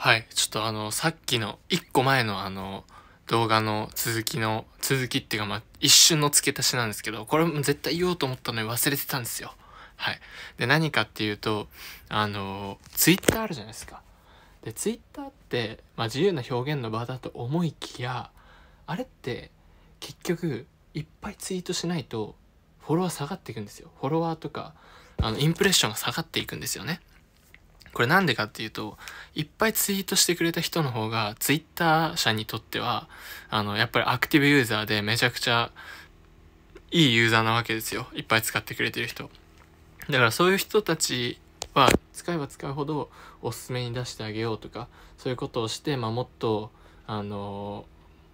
はい。ちょっとあの、さっきの、一個前のあの、動画の続きの、続きっていうかまあ、一瞬の付け足しなんですけど、これも絶対言おうと思ったのに忘れてたんですよ。はい。で、何かっていうと、あの、ツイッターあるじゃないですか。で、ツイッターって、まあ、自由な表現の場だと思いきや、あれって、結局、いっぱいツイートしないと、フォロワー下がっていくんですよ。フォロワーとか、あの、インプレッションが下がっていくんですよね。これなんでかっていうと、いっぱいツイートしてくれた人の方が、ツイッター社にとっては、あの、やっぱりアクティブユーザーでめちゃくちゃいいユーザーなわけですよ。いっぱい使ってくれてる人。だからそういう人たちは、使えば使うほどおすすめに出してあげようとか、そういうことをして、まあ、もっと、あの、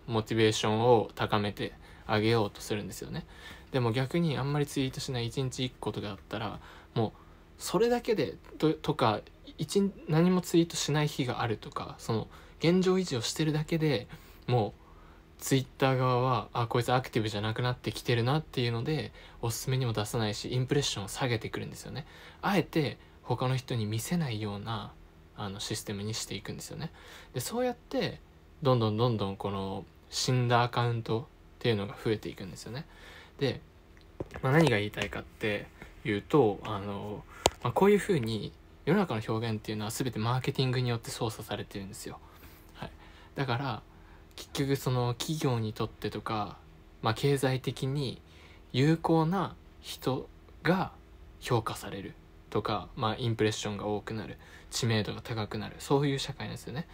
モチベーションを高めてあげようとするんですよね。でも逆にあんまりツイートしない1日1個とかだったら、もう、それだけでととか一何もツイートしない日があるとかその現状維持をしてるだけでもうツイッター側はあこいつアクティブじゃなくなってきてるなっていうのでおすすめにも出さないしインプレッションを下げてくるんですよねあえて他の人に見せないようなあのシステムにしていくんですよねでそうやってどんどんどんどんこの死んだアカウントっていうのが増えていくんですよねで、まあ、何が言いたいかっていうとあの、まあ、こういうふうに世の中の表現っていうのは全てマーケティングによって操作されてるんですよ。はい、だから結局その企業にとってとか、まあ、経済的に有効な人が評価されるとか、まあ、インプレッションが多くなる知名度が高くなるそういう社会なんですよね。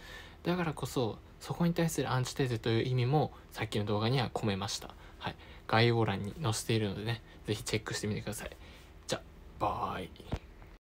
だからこそそこに対するアンチテーゼという意味もさっきの動画には込めました。はい、概要欄に載せているのでね是非チェックしてみてください。じゃバイ